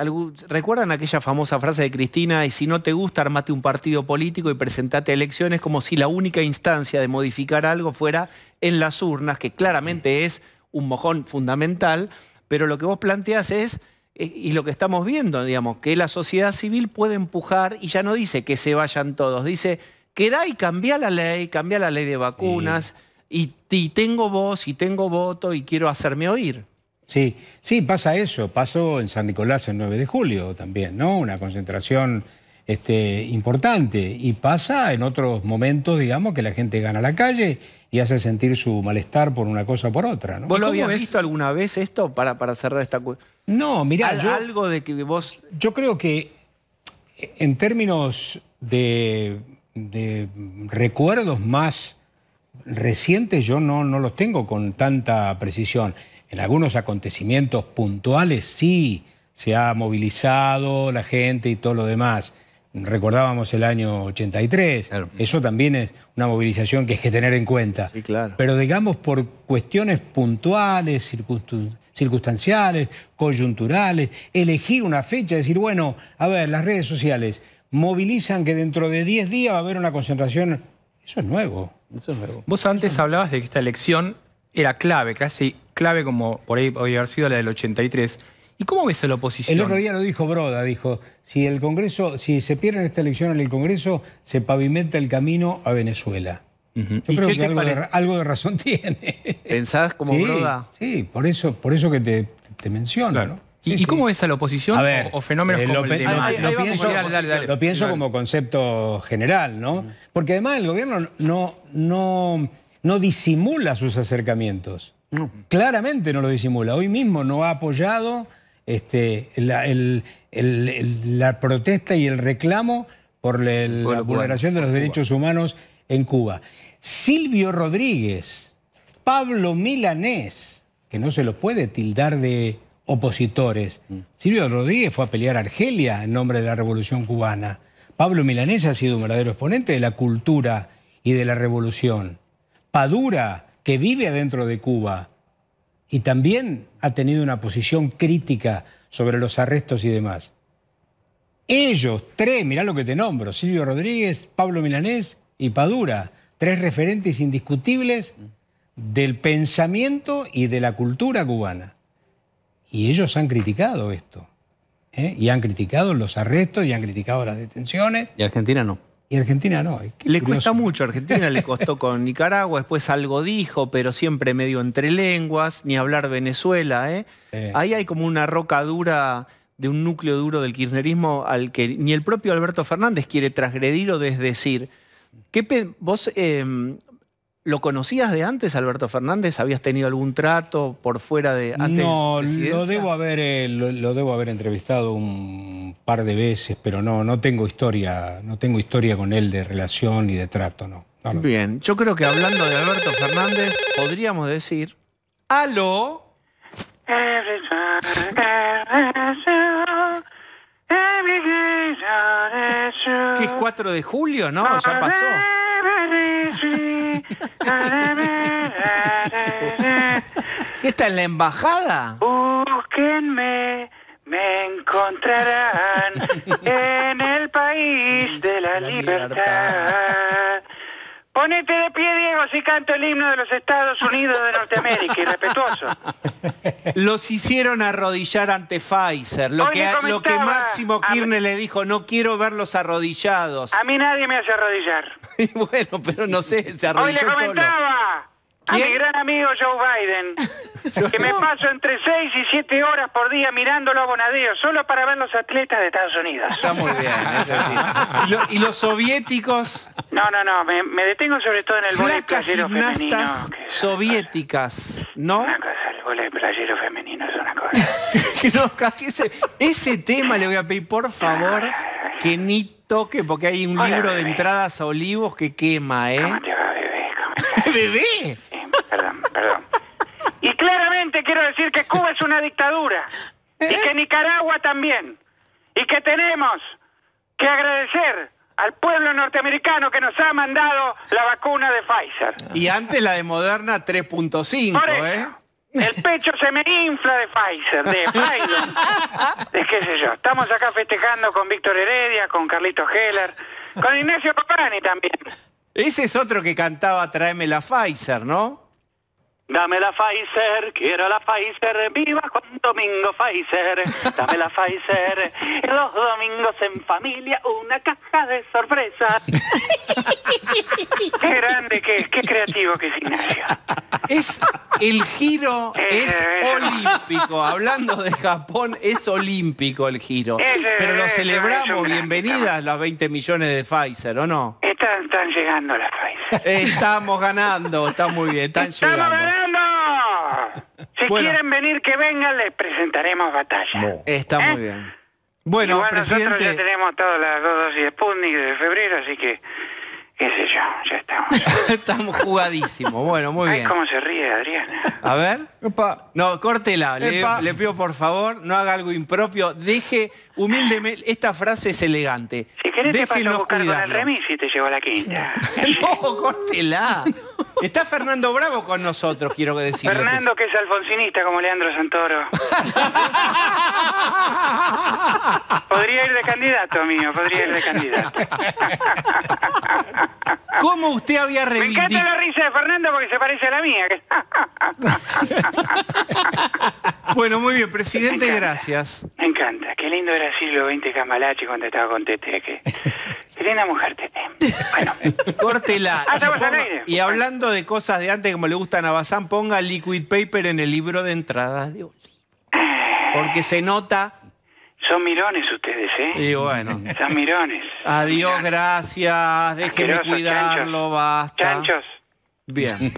A: recuerdan aquella famosa frase de Cristina, y si no te gusta, armate un partido político y presentate a elecciones, como si la única instancia de modificar algo fuera en las urnas, que claramente es un mojón fundamental, pero lo que vos planteás es, eh, y lo que estamos viendo, digamos, que la sociedad civil puede empujar, y ya no dice que se vayan todos, dice, da y cambia la ley, cambia la ley de vacunas y, tengo voz y tengo voto y quiero hacerme oír. Sí,
C: sí, pasa eso. Pasó en San Nicolás el 9 de julio también, ¿no? Una concentración este, importante. Y pasa en otros momentos, digamos, que la gente gana la calle y hace sentir su malestar por una cosa o por otra. ¿no? ¿Vos lo habías
A: visto alguna vez esto para, para cerrar esta cuestión? No, mirá, yo, algo de que vos... Yo creo que en
C: términos de, de recuerdos más recientes yo no, no los tengo con tanta precisión. En algunos acontecimientos puntuales sí se ha movilizado la gente y todo lo demás. Recordábamos el año 83, eso también es una movilización que hay que tener en cuenta. claro. Pero digamos por cuestiones puntuales, circunstanciales, coyunturales, elegir una fecha, decir, bueno, a ver, las redes sociales movilizan que dentro de 10 días va a haber una concentración eso es nuevo. Eso es nuevo.
F: Vos antes hablabas de que esta elección era clave, casi clave como por ahí podría haber sido la del 83. ¿Y cómo ves a la oposición? El otro día
C: lo dijo Broda, dijo, si el Congreso, si se pierden esta elección en el Congreso, se pavimenta el camino a Venezuela. Yo creo que algo de, razón tiene. ¿Pensás
A: como Broda? Sí,
C: por eso, por eso que te, menciono. ¿no? ¿Y, cómo ves a la oposición o, fenómenos como lo, pienso, como concepto general, ¿no? Porque además el gobierno no, no, no disimula sus acercamientos. Claramente no lo disimula. Hoy mismo no ha apoyado este, la, protesta y el reclamo por la, vulneración de los derechos humanos en Cuba. Silvio Rodríguez, Pablo Milanés, que no se lo puede tildar de opositores. Mm. Silvio Rodríguez fue a pelear a Argelia en nombre de la Revolución Cubana. Pablo Milanés ha sido un verdadero exponente de la cultura y de la revolución. Padura, que vive adentro de Cuba y también ha tenido una posición crítica sobre los arrestos y demás. Ellos, tres, mirá lo que te nombro, Silvio Rodríguez, Pablo Milanés y Padura, tres referentes indiscutibles mm. del pensamiento y de la cultura cubana. Y ellos han criticado esto. ¿eh? Y han criticado los arrestos y han criticado las
A: detenciones.
B: Y Argentina no. Y Argentina no.
A: le cuesta mucho. Argentina le costó con Nicaragua, después algo dijo, pero siempre medio entre lenguas, ni hablar Venezuela. ¿eh? Ahí hay como una roca dura de un núcleo duro del kirchnerismo al que ni el propio Alberto Fernández quiere transgredir o desdecir. ¿Qué vos em, ¿Lo conocías de antes, Alberto Fernández? ¿Habías tenido algún trato por fuera de antes? No, lo
C: debo haber, eh, lo, debo haber entrevistado un par de veces, pero no, no tengo historia, no tengo historia con él de relación y de trato, no.
A: Bien, yo creo que hablando de Alberto Fernández, podríamos decir.
E: ¡Aló! Que es 4 de julio, ¿no? Ya pasó. ¿Qué está en la embajada? Búsquenme, me encontrarán en el país de la, libertad. Ponete de pie, Diego, si canto el himno de los Estados Unidos de Norteamérica, irrespetuoso.
A: Los hicieron arrodillar ante Pfizer, lo, que, lo que
E: Máximo Kirchner le dijo, no quiero verlos
A: arrodillados. A
E: mí nadie me hace arrodillar.
A: bueno, pero no sé, se arrodilló solo
E: a mi gran amigo Joe Biden, que me paso entre 6 y 7 horas por día mirándolo a Bonadeo, solo para ver los atletas de Estados Unidos. Está muy bien, eso sí. ¿Y, los soviéticos? No, no, no, me, detengo sobre todo en el bolet playero femenino.
A: soviéticas, ¿no? el femenino es una cosa. no, ese, tema le voy a pedir, por favor, que ni toque, porque hay un libro de entradas a olivos que quema, ¿eh?
E: ¿Bebé? quiero decir que Cuba es una dictadura y que Nicaragua también y que tenemos que agradecer al pueblo norteamericano que nos ha mandado la vacuna de Pfizer. Y antes la de
A: Moderna 3.5, ¿eh?
E: El pecho se me infla de Pfizer, de Pfizer, de qué sé yo. Estamos acá festejando con Víctor Heredia, con Carlito Heller, con Ignacio Papani también.
A: Ese es otro que cantaba Tráeme la Pfizer, ¿no?
E: Dame la Pfizer, quiero la Pfizer, viva con Domingo Pfizer, dame la Pfizer, los domingos en familia una caja de sorpresa. qué grande que qué creativo que es Es el giro es olímpico, hablando
A: de Japón, es olímpico el giro. Pero lo celebramos, bienvenidas las 20 millones de Pfizer, ¿o no?
E: Están, están llegando las Pfizer.
A: Estamos ganando,
E: está muy bien, están llegando. Si quieren venir, que vengan, les presentaremos batalla. Está ¿Eh? muy bien. Bueno, presidente... nosotros ya tenemos todas las dos dosis de Sputnik de febrero, así que qué sé yo, ya estamos. estamos jugadísimos.
A: Bueno, muy bien. cómo
E: se ríe Adriana.
A: A ver. No, córtela. Le, le, pido por favor, no haga algo impropio. Deje humildemente... Esta frase es elegante. Si querés te buscar el remis
E: y te llevo la quinta.
A: no, Cortela, Está Fernando Bravo con nosotros, quiero decir. Fernando,
E: que es alfonsinista como Leandro Santoro. podría ir de candidato, mío, podría ir de candidato. ¿Cómo usted había reivindicado? Me encanta la risa de Fernando porque se parece a la mía. bueno, muy bien, presidente, gracias. Me encanta. Qué lindo era el siglo XX Camalache cuando estaba con Tete. Qué mujer, Tete. Córtela. Ah, y, hablando de
A: cosas de antes, como le gustan a Bazán, ponga liquid paper en el libro de entradas de hoy Porque se nota
E: son mirones ustedes, ¿eh? Y bueno. Son mirones.
A: Adiós, gracias. Déjeme cuidarlo,
E: basta. Chanchos.
A: Bien.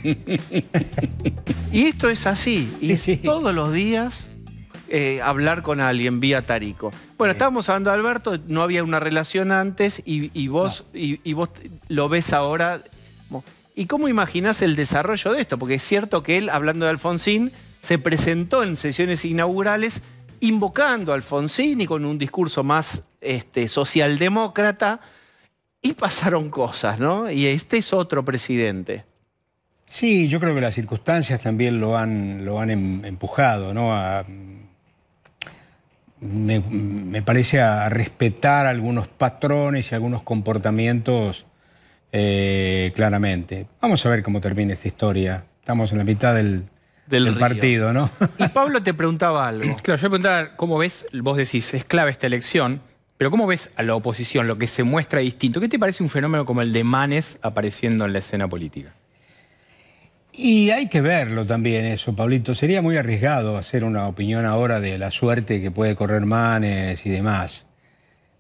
A: y esto es así. y todos los días eh, hablar con alguien vía Tarico. Bueno, estábamos hablando, Alberto, no había una relación antes y, vos, y, y vos lo ves ahora. ¿Y cómo imaginás el desarrollo de esto? Porque es cierto que él, hablando de Alfonsín, se presentó en sesiones inaugurales invocando a Alfonsín y con un discurso más este, socialdemócrata, y pasaron cosas, ¿no? Y este es otro presidente.
C: Sí, yo creo que las circunstancias también lo han, lo han em, empujado, ¿no? me, parece a respetar algunos patrones y algunos comportamientos eh, claramente. Vamos a ver cómo termina esta historia. Estamos en la mitad del,
G: del partido, ¿no?
F: y Pablo te preguntaba algo. Claro, yo preguntaba, ¿cómo ves, vos decís, es clave esta elección, pero ¿cómo ves a la oposición, lo que se muestra distinto? ¿Qué te parece un fenómeno como el de Manes apareciendo en la escena política?
C: Y hay que verlo también eso, Pablito. Sería muy arriesgado hacer una opinión ahora de la suerte que puede correr Manes y demás.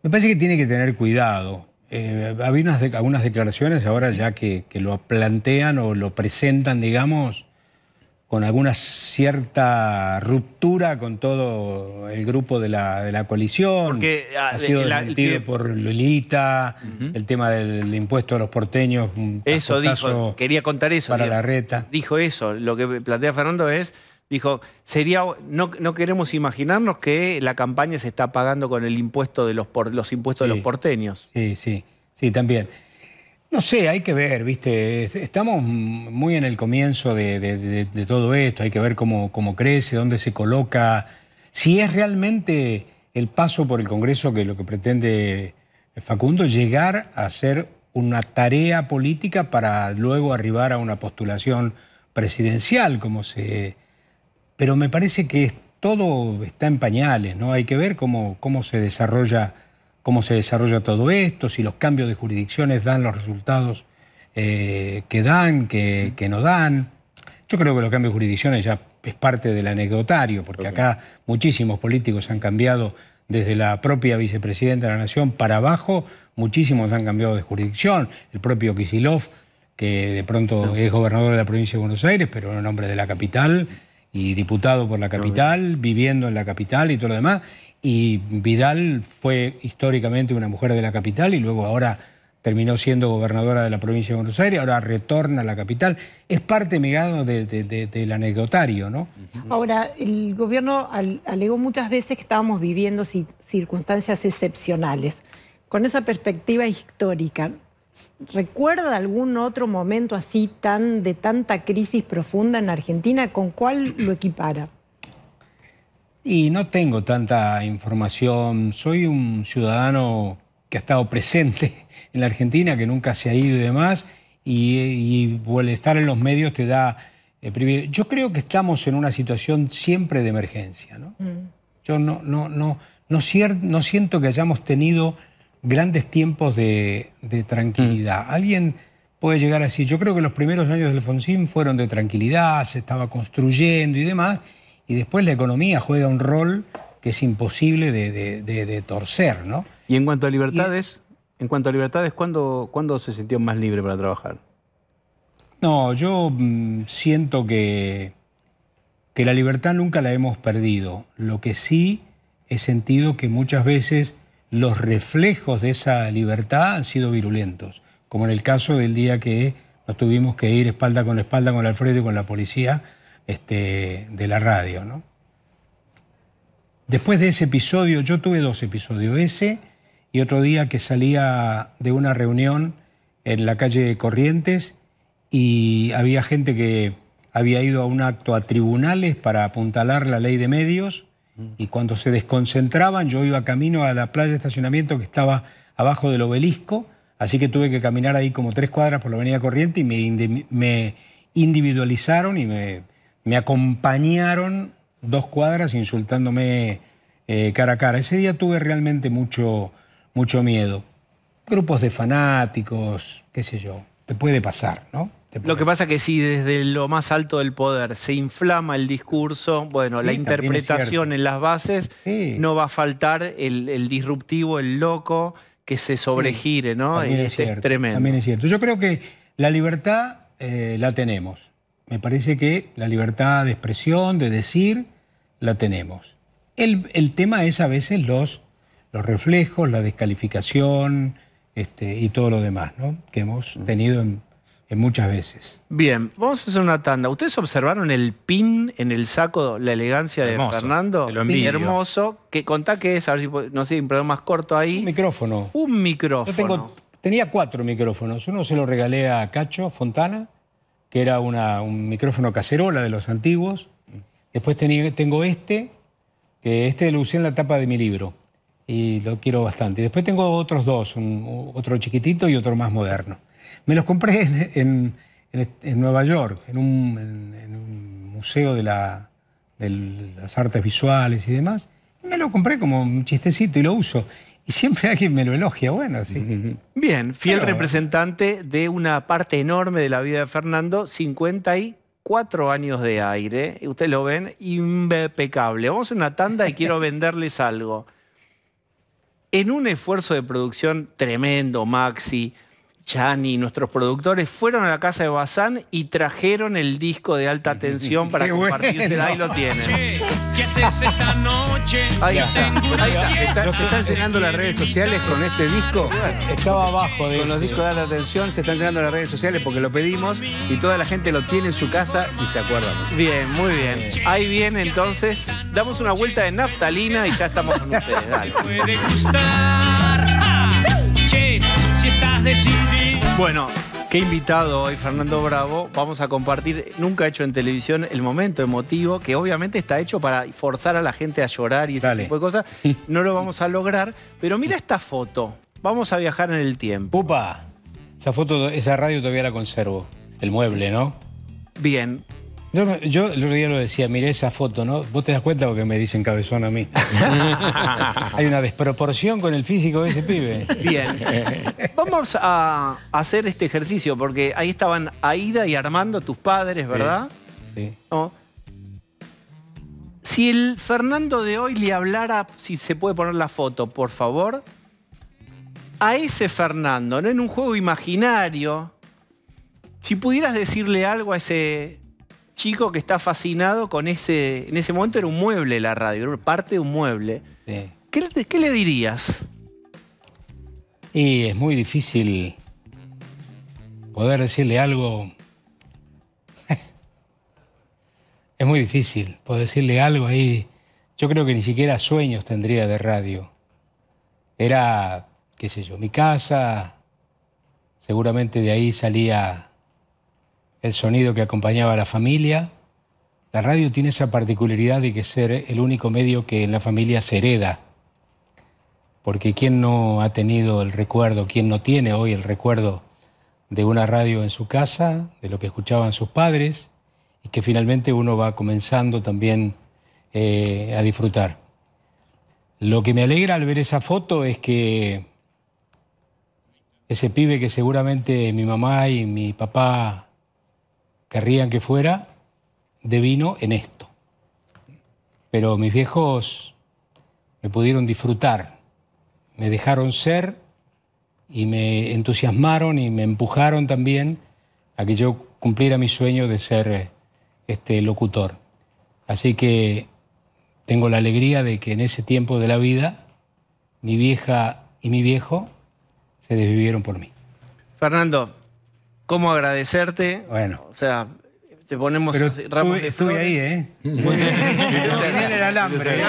C: Me parece que tiene que tener cuidado. Eh, había algunas declaraciones ahora ya que lo plantean o lo presentan, digamos, con alguna cierta ruptura con todo el grupo de la, de la coalición. que ah, ha sido el desmentido por Lulita, el tema del impuesto a los porteños. eso dijo,
A: quería contar eso. Para la reta. Dijo eso, lo que plantea Fernando es... Dijo, sería, no, queremos imaginarnos que la campaña se está pagando con el impuesto de los, los impuestos de los porteños. Sí, sí, sí,
C: también. No sé, hay que ver, viste, estamos muy en el comienzo de, todo esto, hay que ver cómo, crece, dónde se coloca, si es realmente el paso por el Congreso que lo que pretende Facundo, llegar a ser una tarea política para luego arribar a una postulación presidencial, como se... Pero me parece que todo está en pañales, ¿no? Hay que ver cómo, cómo se desarrolla cómo se desarrolla todo esto, si los cambios de jurisdicciones dan los resultados eh, que dan, que, no dan. Yo creo que los cambios de jurisdicciones ya es parte del anecdotario, porque acá muchísimos políticos han cambiado desde la propia vicepresidenta de la Nación para abajo, muchísimos han cambiado de jurisdicción, el propio Kisilov, que de pronto es gobernador de la provincia de Buenos Aires, pero en nombre de la capital y diputado por la capital, viviendo en la capital y todo lo demás, y Vidal fue históricamente una mujer de la capital y luego ahora terminó siendo gobernadora de la provincia de Buenos Aires, ahora retorna a la capital. Es parte, Migado, de, del anecdotario, ¿no?
D: Ahora, el gobierno alegó muchas veces que estábamos viviendo circunstancias excepcionales. Con esa perspectiva histórica, ¿recuerda algún otro momento así tan, de tanta crisis profunda en Argentina? ¿Con cuál lo equipara? Y
C: no tengo tanta información. Soy un ciudadano que ha estado presente en la Argentina, que nunca se ha ido y demás, y, estar en los medios te da eh, Yo creo que estamos en una situación siempre de emergencia. ¿no? Mm. Yo no, no, no, no, no, siento que hayamos tenido grandes tiempos de, tranquilidad. Mm. Alguien puede llegar así. Yo creo que los primeros años de Alfonsín fueron de tranquilidad, se estaba construyendo y demás, y después la economía juega un rol
B: que es imposible de, de, torcer, Y en cuanto a libertades, en cuanto a libertades, ¿cuándo, se sintió más libre para trabajar?
C: No, yo mm, siento que, que la libertad nunca la hemos perdido. Lo que sí he sentido que muchas veces los reflejos de esa libertad han sido virulentos, como en el caso del día que nos tuvimos que ir espalda con espalda con Alfredo y con la policía este, de la radio. ¿no? Después de ese episodio, yo tuve dos episodios, ese y otro día que salía de una reunión en la calle Corrientes y había gente que había ido a un acto a tribunales para apuntalar la ley de medios mm. y cuando se desconcentraban yo iba camino a la playa de estacionamiento que estaba abajo del obelisco, así que tuve que caminar ahí como tres cuadras por la avenida Corriente y me individualizaron y me me acompañaron dos cuadras insultándome eh, cara a cara. Ese día tuve realmente mucho, mucho miedo. Grupos de fanáticos, qué sé yo, te puede pasar, ¿no?
A: Lo que pasa es que si desde lo más alto del poder se inflama el discurso, bueno, la interpretación en las bases, no va a faltar el, disruptivo, el loco, que se sobregire, ¿no? También eh, es, cierto, tremendo. También
C: es cierto. Yo creo que la libertad eh, la tenemos me parece que la libertad de expresión, de decir, la tenemos. El, tema es a veces los, los reflejos, la descalificación este, y todo lo demás ¿no? que hemos tenido en, muchas veces.
A: Bien, vamos a hacer una tanda. ¿Ustedes observaron el pin en el saco, la elegancia de Fernando? Lo hermoso. Que, contá que es, a ver si no sé, un problema más corto ahí. Un micrófono. Un micrófono. Yo
C: tenía cuatro micrófonos. Uno se lo regalé a Cacho Fontana que era un micrófono cacerola de los antiguos. Después tengo este, que este lo usé en la tapa de mi libro y lo quiero bastante. Después tengo otros dos, otro chiquitito y otro más moderno. Me los compré en, Nueva York, en un, museo de, de las artes visuales y demás. Me lo compré como un chistecito y lo uso. y siempre alguien me lo elogia. Bueno, sí.
B: Bien, fiel
A: representante de una parte enorme de la vida de Fernando, 54 años de aire. Ustedes lo ven impecable. Vamos a una tanda y quiero venderles algo. En un esfuerzo de producción tremendo, Maxi, Chani, nuestros productores, fueron a la casa de Bazán y trajeron el disco de alta tensión para compartírselo. Ahí lo tienen.
E: ¿Qué haces esta noche? Ahí está. Ahí
A: está. Nos están
B: llenando las redes sociales con este disco. Estaba abajo de Con los discos de alta tensión se están llenando las redes sociales porque lo pedimos y toda la gente lo tiene en su casa
A: y se acuerdan Bien, muy bien. Ahí viene entonces. Damos una vuelta de naftalina y ya estamos con ustedes. Dale
E: estás
A: Bueno, Qué invitado hoy, Fernando Bravo. Vamos a compartir, nunca hecho en televisión, el momento emotivo, que obviamente está hecho para forzar a la gente a llorar y ese tipo de cosas. No lo vamos a lograr, pero mira esta foto. Vamos a viajar en el tiempo. Pupa, esa foto, esa radio todavía la conservo. El mueble, ¿no?
C: Bien yo el otro día lo decía, miré esa foto, ¿no? Vos te das cuenta porque me dicen cabezón a mí. Hay una desproporción con el físico de ese pibe. Bien.
A: Vamos a hacer este ejercicio porque ahí estaban Aida y Armando, tus padres, ¿verdad? Sí. Si el Fernando de hoy le hablara, si se puede poner la foto, por favor, a ese Fernando, ¿no? En un juego imaginario, si pudieras decirle algo a ese chico que está fascinado con ese. En ese momento era un mueble la radio, era parte de un mueble. ¿Qué, ¿Qué, le dirías? Y es
C: muy difícil poder decirle algo. es muy difícil poder decirle algo ahí. Yo creo que ni siquiera sueños tendría de radio. Era, qué sé yo, mi casa. Seguramente de ahí salía el sonido que acompañaba a la familia. La radio tiene esa particularidad de que ser el único medio que en la familia se hereda, porque ¿quién no ha tenido el recuerdo, quién no tiene hoy el recuerdo de una radio en su casa, de lo que escuchaban sus padres, y que finalmente uno va comenzando también eh, a disfrutar? Lo que me alegra al ver esa foto es que ese pibe que seguramente mi mamá y mi papá querrían que fuera, de vino en esto. Pero mis viejos me pudieron disfrutar, me dejaron ser y me entusiasmaron y me empujaron también a que yo cumpliera mi sueño de ser este locutor. Así que tengo la alegría de que en ese tiempo de la vida mi vieja y mi viejo se desvivieron por mí.
A: Fernando, cómo agradecerte. Bueno. O sea, te ponemos Pero estuve, ahí, ¿eh? Muy bien. en el alambre.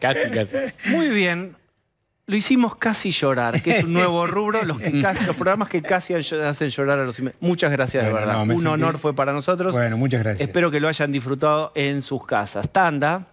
A: casi, casi. Muy bien. Lo hicimos casi llorar, que es un nuevo rubro, los, programas que casi hacen llorar a los Muchas gracias, de verdad. un honor fue para nosotros. Bueno, muchas gracias. Espero que lo hayan disfrutado en sus casas. Tanda.